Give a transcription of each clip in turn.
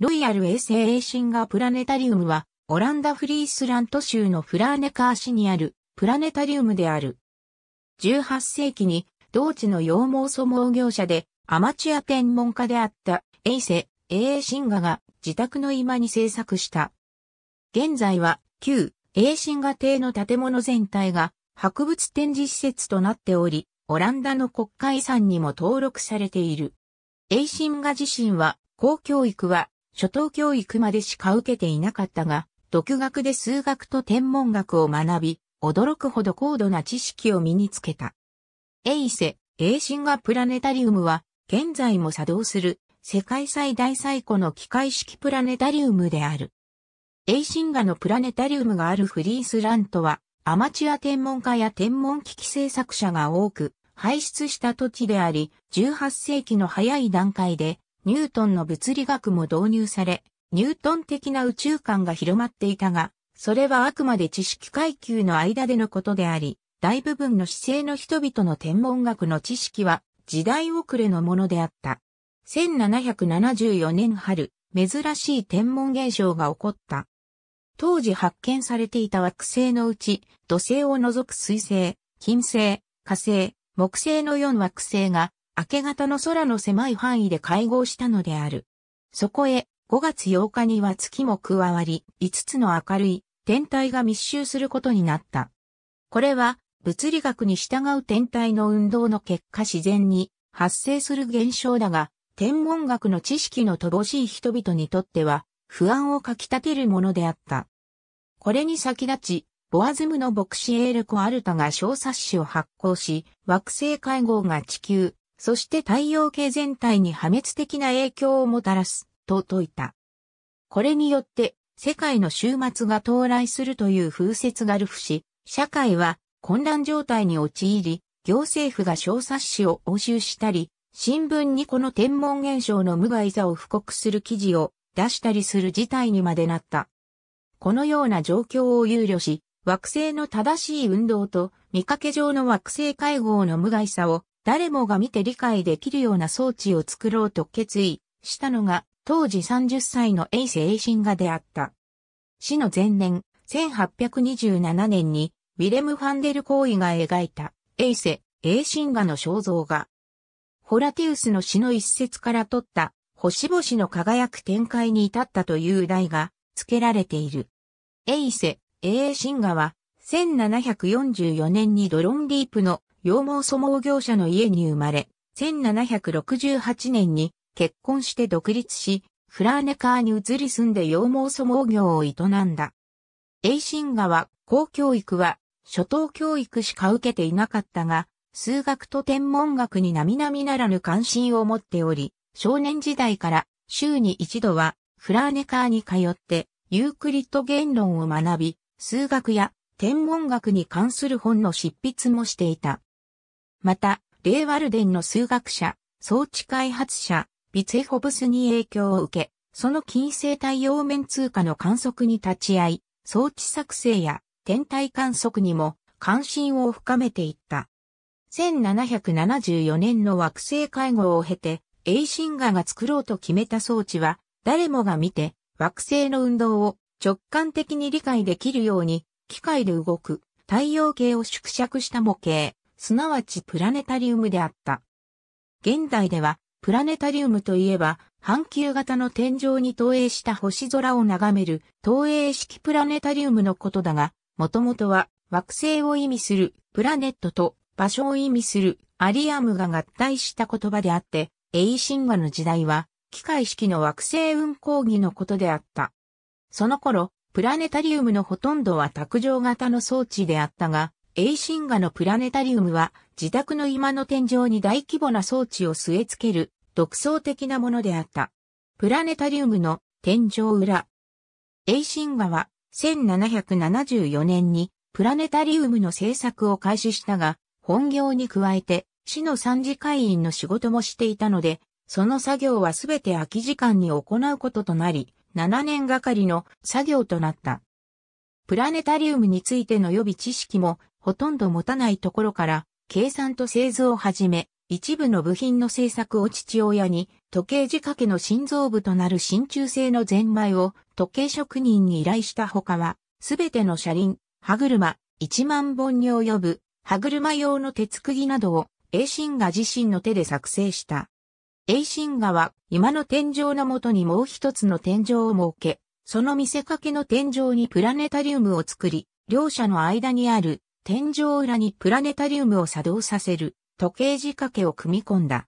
ロイヤル衛星エーシンガプラネタリウムは、オランダフリースラント州のフラーネカー市にあるプラネタリウムである。18世紀に同地の羊毛素毛業者でアマチュア天文家であったエイセ、エ画シンガが自宅の居間に制作した。現在は旧エーシンガ邸の建物全体が博物展示施設となっており、オランダの国家遺産にも登録されている。エイシンガ自身は公教育は初等教育までしか受けていなかったが、独学で数学と天文学を学び、驚くほど高度な知識を身につけた。エイセ、エーシンガプラネタリウムは、現在も作動する、世界最大最古の機械式プラネタリウムである。エイシンガのプラネタリウムがあるフリースラントは、アマチュア天文家や天文機器制作者が多く、排出した土地であり、18世紀の早い段階で、ニュートンの物理学も導入され、ニュートン的な宇宙観が広まっていたが、それはあくまで知識階級の間でのことであり、大部分の姿勢の人々の天文学の知識は時代遅れのものであった。1774年春、珍しい天文現象が起こった。当時発見されていた惑星のうち、土星を除く水星、金星、火星、木星の4惑星が明け方の空の狭い範囲で会合したのである。そこへ、5月8日には月も加わり、5つの明るい天体が密集することになった。これは、物理学に従う天体の運動の結果自然に発生する現象だが、天文学の知識の乏しい人々にとっては、不安をかき立てるものであった。これに先立ち、ボアズムの牧師エールコ・アルタが小冊子を発行し、惑星会合が地球、そして太陽系全体に破滅的な影響をもたらす、と説いた。これによって、世界の終末が到来するという風説が流布し、社会は混乱状態に陥り、行政府が小冊子を押収したり、新聞にこの天文現象の無害さを布告する記事を出したりする事態にまでなった。このような状況を憂慮し、惑星の正しい運動と見かけ上の惑星会合の無害さを誰もが見て理解できるような装置を作ろうと決意したのが当時30歳のエイセ・エイシンガであった。死の前年、1827年にウィレム・ファンデル・コーイが描いたエイセ・エイシンガの肖像画。ホラティウスの詩の一節から取った星々の輝く展開に至ったという題が付けられている。エイセ、エイシンガは1744年にドロンディープの羊毛粗毛業者の家に生まれ、1768年に結婚して独立し、フラーネカーに移り住んで羊毛粗毛業を営んだ。栄新川公教育は初等教育しか受けていなかったが、数学と天文学に並々ならぬ関心を持っており、少年時代から週に一度はフラーネカーに通ってユークリッド言論を学び、数学や天文学に関する本の執筆もしていた。また、レーワルデンの数学者、装置開発者、ビツェホブスに影響を受け、その近世太陽面通過の観測に立ち会い、装置作成や天体観測にも関心を深めていった。1774年の惑星会合を経て、エイシンガが作ろうと決めた装置は、誰もが見て、惑星の運動を直感的に理解できるように、機械で動く太陽系を縮尺した模型、すなわちプラネタリウムであった。現代では、プラネタリウムといえば、半球型の天井に投影した星空を眺める投影式プラネタリウムのことだが、もともとは惑星を意味するプラネットと場所を意味するアリアムが合体した言葉であって、エイ神話の時代は機械式の惑星運行儀のことであった。その頃、プラネタリウムのほとんどは卓上型の装置であったが、エイシンガのプラネタリウムは自宅の居間の天井に大規模な装置を据え付ける独創的なものであった。プラネタリウムの天井裏。エイシンガは1774年にプラネタリウムの制作を開始したが、本業に加えて市の参事会員の仕事もしていたので、その作業はすべて空き時間に行うこととなり、7年がかりの作業となった。プラネタリウムについての予備知識もほとんど持たないところから、計算と製図をはじめ、一部の部品の製作を父親に、時計仕掛けの心臓部となる真鍮製のゼンマイを時計職人に依頼したほかは、すべての車輪、歯車、1万本に及ぶ、歯車用の鉄釘などを、エイシンガ自身の手で作成した。エイシンガは、今の天井のもとにもう一つの天井を設け、その見せかけの天井にプラネタリウムを作り、両者の間にある天井裏にプラネタリウムを作動させる時計仕掛けを組み込んだ。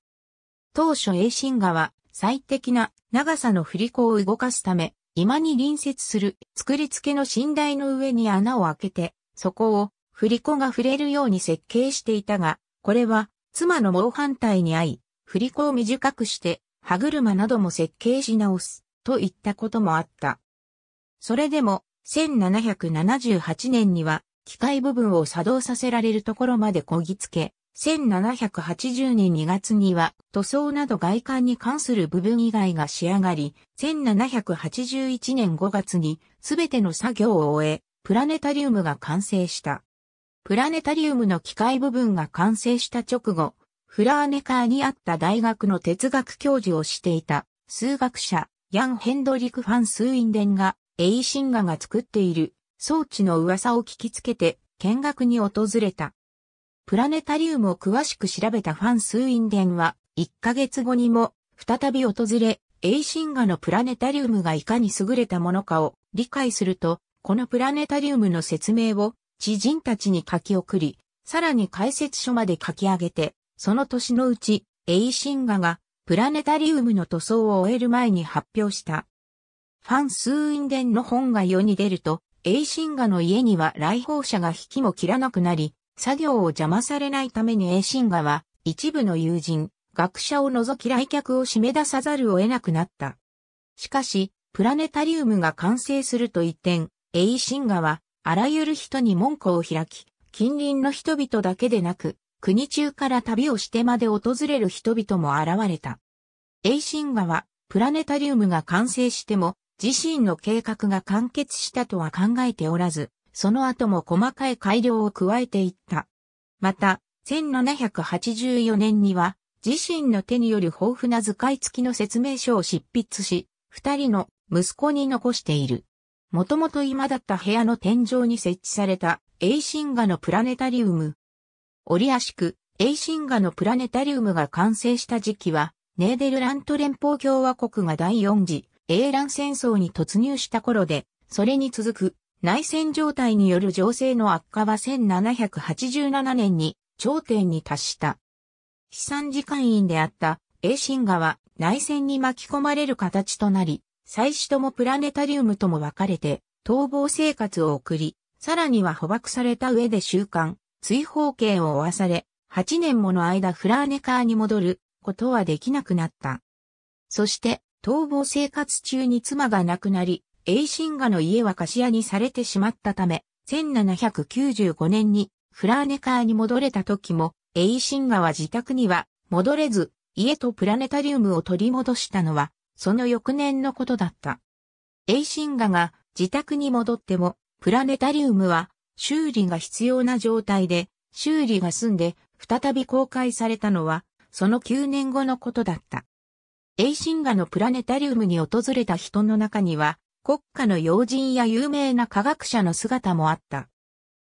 当初衛進画は最適な長さの振り子を動かすため、今に隣接する作り付けの寝台の上に穴を開けて、そこを振り子が触れるように設計していたが、これは妻の猛反対に遭い、振り子を短くして歯車なども設計し直すといったこともあった。それでも、1778年には、機械部分を作動させられるところまでこぎつけ、1780年2月には塗装など外観に関する部分以外が仕上がり、1781年5月にすべての作業を終え、プラネタリウムが完成した。プラネタリウムの機械部分が完成した直後、フラーネカーにあった大学の哲学教授をしていた数学者ヤン・ヘンドリク・ファン・スーインデンがエイシンガが作っている装置の噂を聞きつけて見学に訪れた。プラネタリウムを詳しく調べたファン・スーインデンは1ヶ月後にも再び訪れ、エイシンガのプラネタリウムがいかに優れたものかを理解すると、このプラネタリウムの説明を知人たちに書き送り、さらに解説書まで書き上げて、その年のうち、エイシンガがプラネタリウムの塗装を終える前に発表したファン・スーインデンの本が世に出ると、エイシンガの家には来訪者が引きも切らなくなり、作業を邪魔されないためにエイシンガは、一部の友人、学者を除き来客を締め出さざるを得なくなった。しかし、プラネタリウムが完成すると一転、エイシンガは、あらゆる人に門戸を開き、近隣の人々だけでなく、国中から旅をしてまで訪れる人々も現れた。エイシンガは、プラネタリウムが完成しても、自身の計画が完結したとは考えておらず、その後も細かい改良を加えていった。また、1784年には、自身の手による豊富な図解付きの説明書を執筆し、二人の息子に残している。もともと今だった部屋の天井に設置された、エイシンガのプラネタリウム。折足く、エイシンガのプラネタリウムが完成した時期は、ネーデルラント連邦共和国が第四次英蘭戦争に突入した頃で、それに続く内戦状態による情勢の悪化は1787年に頂点に達した。資産時間員であった英神画は内戦に巻き込まれる形となり、祭祀ともプラネタリウムとも分かれて、逃亡生活を送り、さらには捕獲された上で習慣、追放刑を負わされ、8年もの間フラーネカーに戻ることはできなくなった。そして、逃亡生活中に妻が亡くなり、栄信賀の家は貸し屋にされてしまったため、1795年にフラーネカーに戻れた時も、栄信賀は自宅には戻れず、家とプラネタリウムを取り戻したのは、その翌年のことだった。栄信賀が自宅に戻っても、プラネタリウムは修理が必要な状態で、修理が済んで再び公開されたのは、その9年後のことだった。イシンガのプラネタリウムに訪れた人の中には、国家の要人や有名な科学者の姿もあった。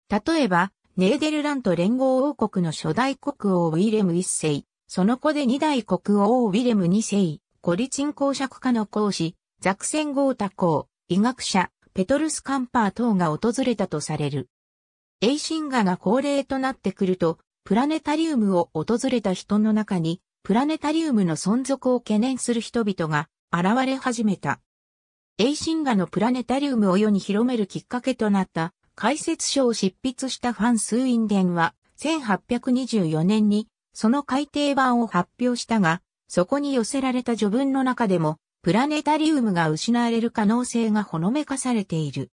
例えば、ネーデルラント連合王国の初代国王ウィレム1世、その子で二代国王ウィレム2世、コリチン公爵家の講師、ザクセンゴータ公、医学者、ペトルス・カンパー等が訪れたとされる。エイシンガが恒例となってくると、プラネタリウムを訪れた人の中に、プラネタリウムの存続を懸念する人々が現れ始めた。エイシンガのプラネタリウムを世に広めるきっかけとなった解説書を執筆したファン・スーインデンは1824年にその改訂版を発表したが、そこに寄せられた序文の中でもプラネタリウムが失われる可能性がほのめかされている。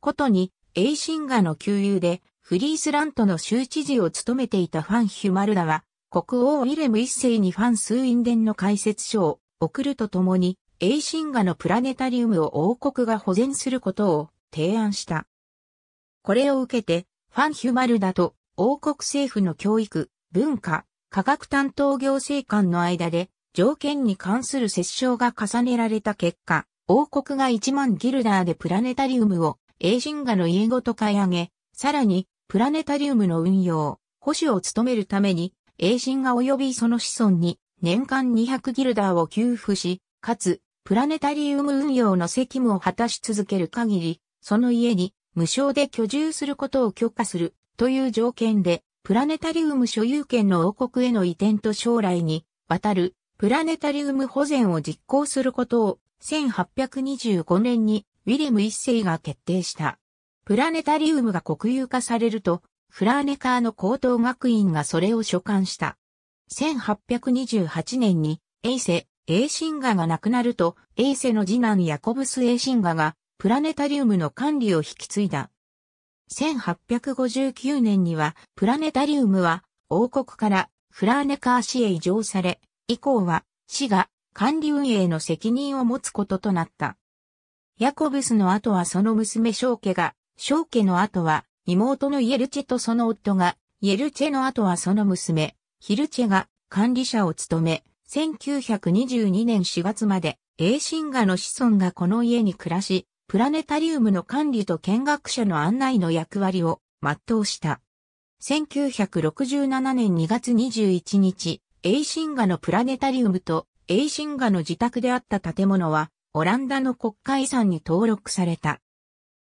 ことに、エイシンガの旧友でフリースラントの州知事を務めていたファン・ヒュマルダは国王ウィレム一世にファン数院伝の解説書を送るとともに、シ神画のプラネタリウムを王国が保全することを提案した。これを受けて、ファンヒュマルダと王国政府の教育、文化、科学担当行政官の間で条件に関する折衝が重ねられた結果、王国が1万ギルダーでプラネタリウムを英神画の家ごと買い上げ、さらにプラネタリウムの運用、保守を務めるために英神が及びその子孫に年間200ギルダーを給付し、かつ、プラネタリウム運用の責務を果たし続ける限り、その家に無償で居住することを許可するという条件で、プラネタリウム所有権の王国への移転と将来にわたるプラネタリウム保全を実行することを1825年にウィレム一世が決定した。プラネタリウムが国有化されるとフラーネカーの高等学院がそれを所管した。1828年に、エイセ、エイシンガが亡くなると、エイセの次男ヤコブス・エイシンガが、プラネタリウムの管理を引き継いだ。1859年には、プラネタリウムは、王国からフラーネカー市へ移譲され、以降は、市が管理運営の責任を持つこととなった。ヤコブスの後はその娘小家が、小家の後は妹のイエルチェとその夫が、イエルチェの後はその娘、ヒルチェが管理者を務め、1922年4月まで、エーシンガの子孫がこの家に暮らし、プラネタリウムの管理と見学者の案内の役割を全うした。1967年2月21日、エイシンガのプラネタリウムとエイシンガの自宅であった建物は、オランダの国家遺産に登録された。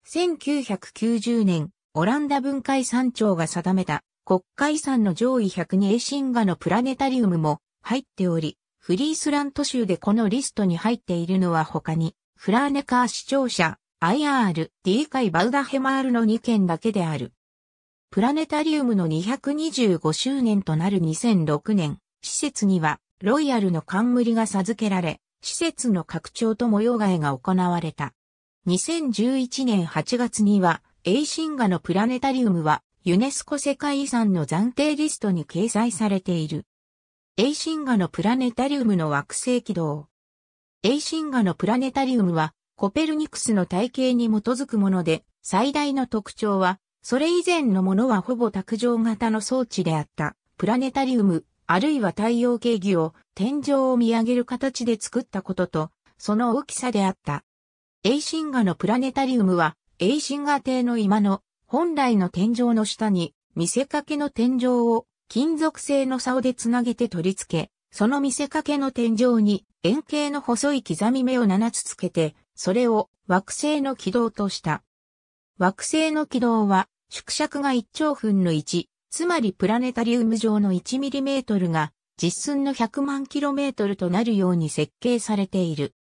1990年、オランダ文化遺産庁が定めた国家遺産の上位100にエーシンガのプラネタリウムも入っており、フリースラント州でこのリストに入っているのは他に、フラーネカー市庁舎、IR、D 会バウダヘマールの2件だけである。プラネタリウムの225周年となる2006年、施設にはロイヤルの冠が授けられ、施設の拡張と模様替えが行われた。2011年8月にはエイシンガのプラネタリウムは、ユネスコ世界遺産の暫定リストに掲載されている。エイシンガのプラネタリウムの惑星軌道。エイシンガのプラネタリウムは、コペルニクスの体系に基づくもので、最大の特徴は、それ以前のものはほぼ卓上型の装置であった、プラネタリウム、あるいは太陽系儀を天井を見上げる形で作ったことと、その大きさであった。エイシンガのプラネタリウムは、エイシンガーの今の本来の天井の下に見せかけの天井を金属製の竿でつなげて取り付け、その見せかけの天井に円形の細い刻み目を7つつけて、それを惑星の軌道とした。惑星の軌道は縮尺が1兆分の1、つまりプラネタリウム上の1トルが実寸の100万トルとなるように設計されている。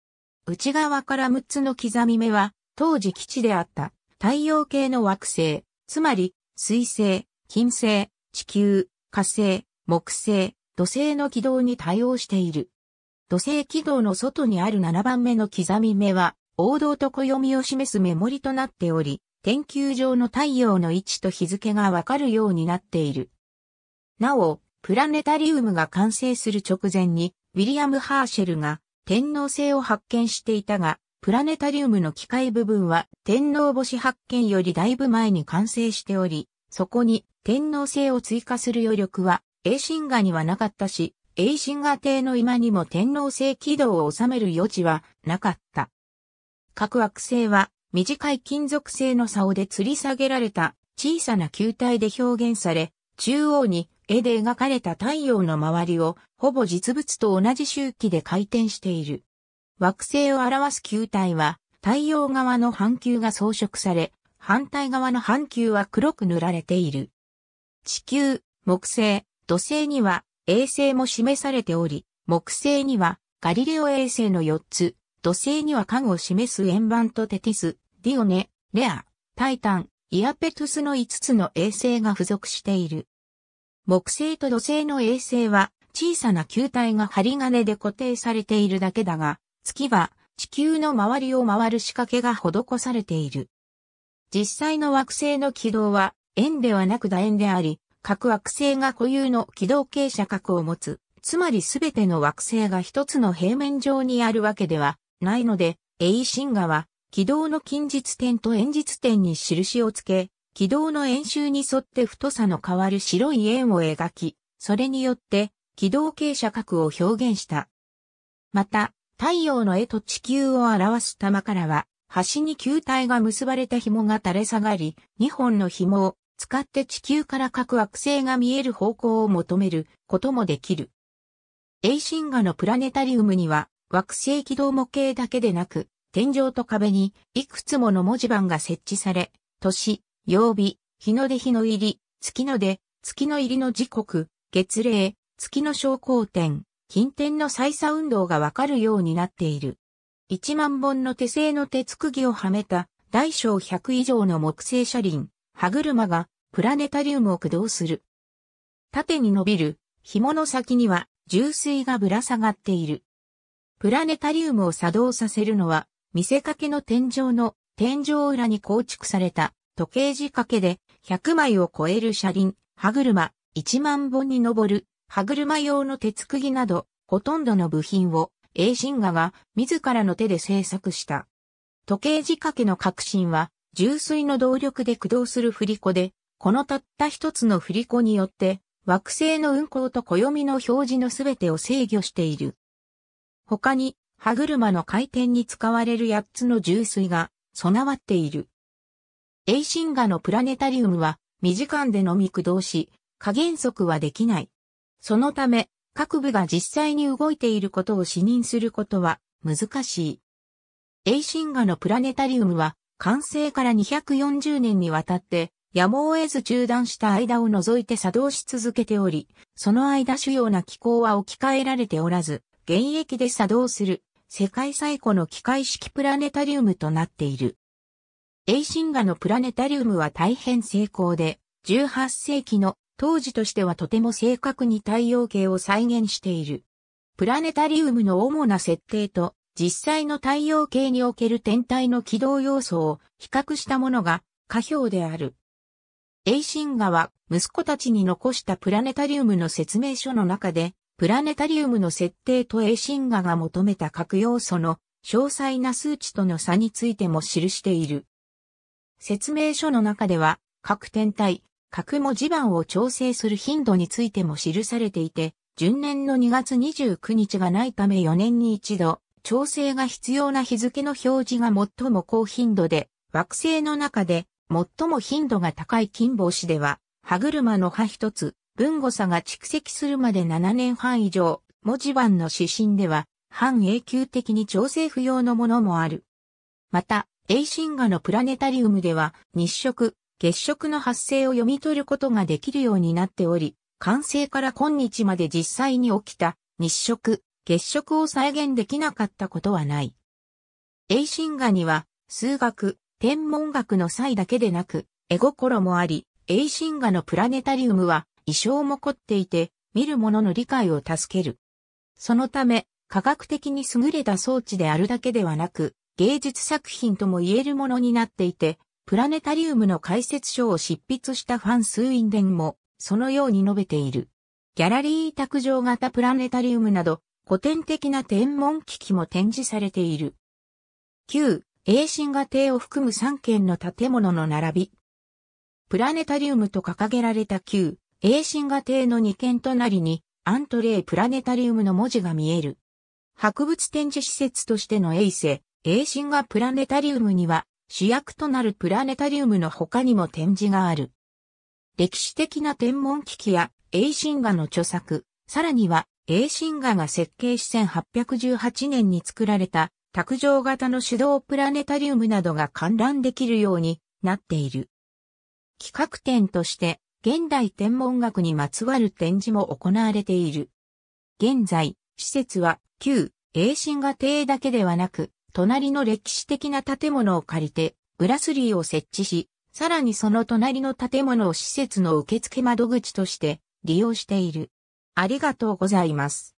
内側から6つの刻み目は当時基地であった太陽系の惑星、つまり水星、金星、地球、火星、木星、土星の軌道に対応している。土星軌道の外にある7番目の刻み目は、王道と暦を示す目盛りとなっており、研究上の太陽の位置と日付がわかるようになっている。なお、プラネタリウムが完成する直前に、ウィリアム・ハーシェルが天皇星を発見していたが、プラネタリウムの機械部分は天皇星発見よりだいぶ前に完成しており、そこに天皇星を追加する余力は、エイシンガにはなかったし、エイシンガ帝の今にも天皇星軌道を収める余地はなかった。各惑星は短い金属製の竿で吊り下げられた小さな球体で表現され、中央に絵で描かれた太陽の周りをほぼ実物と同じ周期で回転している。惑星を表す球体は、太陽側の半球が装飾され、反対側の半球は黒く塗られている。地球、木星、土星には衛星も示されており、木星にはガリレオ衛星の4つ、土星には具を示す円盤とテティス、ディオネ、レア、タイタン、イアペトゥスの5つの衛星が付属している。木星と土星の衛星は小さな球体が針金で固定されているだけだが、月は地球の周りを回る仕掛けが施されている。実際の惑星の軌道は円ではなく楕円であり、各惑星が固有の軌道傾斜角を持つ、つまりすべての惑星が一つの平面上にあるわけではないので、エイシンガは軌道の近日点と円日点に印をつけ、軌道の円周に沿って太さの変わる白い円を描き、それによって軌道傾斜角を表現した。また、太陽の絵と地球を表す玉からは、端に球体が結ばれた紐が垂れ下がり、2本の紐を使って地球から各惑星が見える方向を求めることもできる。エイシンガのプラネタリウムには惑星軌道模型だけでなく、天井と壁にいくつもの文字盤が設置され、年、曜日、日の出日の入り、月の出、月の入りの時刻、月齢、月の昇降点、近天の再差運動がわかるようになっている。1万本の手製の鉄釘をはめた大小100以上の木製車輪、歯車がプラネタリウムを駆動する。縦に伸びる紐の先には重水がぶら下がっている。プラネタリウムを作動させるのは見せかけの天井の天井裏に構築された時計仕掛けで100枚を超える車輪、歯車1万本に上る歯車用の鉄釘など、ほとんどの部品を、英ン画が自らの手で製作した。時計仕掛けの革新は、重水の動力で駆動する振り子で、このたった一つの振り子によって、惑星の運行と暦の表示のすべてを制御している。他に、歯車の回転に使われる8つの重水が備わっている。エイシンガのプラネタリウムは、2時間でのみ駆動し、加減速はできない。そのため、各部が実際に動いていることを視認することは難しい。エイシンガのプラネタリウムは、完成から240年にわたって、やむを得ず中断した間を除いて作動し続けており、その間主要な機構は置き換えられておらず、現役で作動する世界最古の機械式プラネタリウムとなっている。エイシンガのプラネタリウムは大変成功で、18世紀の当時としてはとても正確に太陽系を再現している。プラネタリウムの主な設定と実際の太陽系における天体の軌道要素を比較したものが下表である。エイシンガは息子たちに残したプラネタリウムの説明書の中で、プラネタリウムの設定とエイシンガが求めた各要素の詳細な数値との差についても記している。説明書の中では、各天体、各文字盤を調整する頻度についても記されていて、順年の2月29日がないため4年に一度、調整が必要な日付の表示が最も高頻度で、惑星の中で最も頻度が高い金星では、歯車の歯一つ、分誤差が蓄積するまで7年半以上、文字盤の指針では、半永久的に調整不要のものもある。また、エイ画のプラネタリウムでは、日食、月食の発生を読み取ることができるようになっており、完成から今日まで実際に起きた日食、月食を再現できなかったことはない。栄新画には、数学、天文学の際だけでなく、絵心もあり、栄新画のプラネタリウムは、意匠も凝っていて、見る者の理解を助ける。そのため、科学的に優れた装置であるだけではなく、芸術作品とも言えるものになっていて、プラネタリウムの解説書を執筆したファン・スウィンデンも、そのように述べている。ギャラリー卓上型プラネタリウムなど、古典的な天文機器も展示されている。旧、永神河庭を含む3件の建物の並び。プラネタリウムと掲げられた旧、永神河庭の2軒隣に、アントレイプラネタリウムの文字が見える。博物展示施設としての衛星、永神河プラネタリウムには、主役となるプラネタリウムの他にも展示がある。歴史的な天文機器や衛神画の著作、さらには衛神画が設計し1818年に作られた卓上型の手動プラネタリウムなどが観覧できるようになっている。企画展として現代天文学にまつわる展示も行われている。現在、施設は旧、英神画邸だけではなく、隣の歴史的な建物を借りて、ブラスリーを設置し、さらにその隣の建物を施設の受付窓口として利用している。ありがとうございます。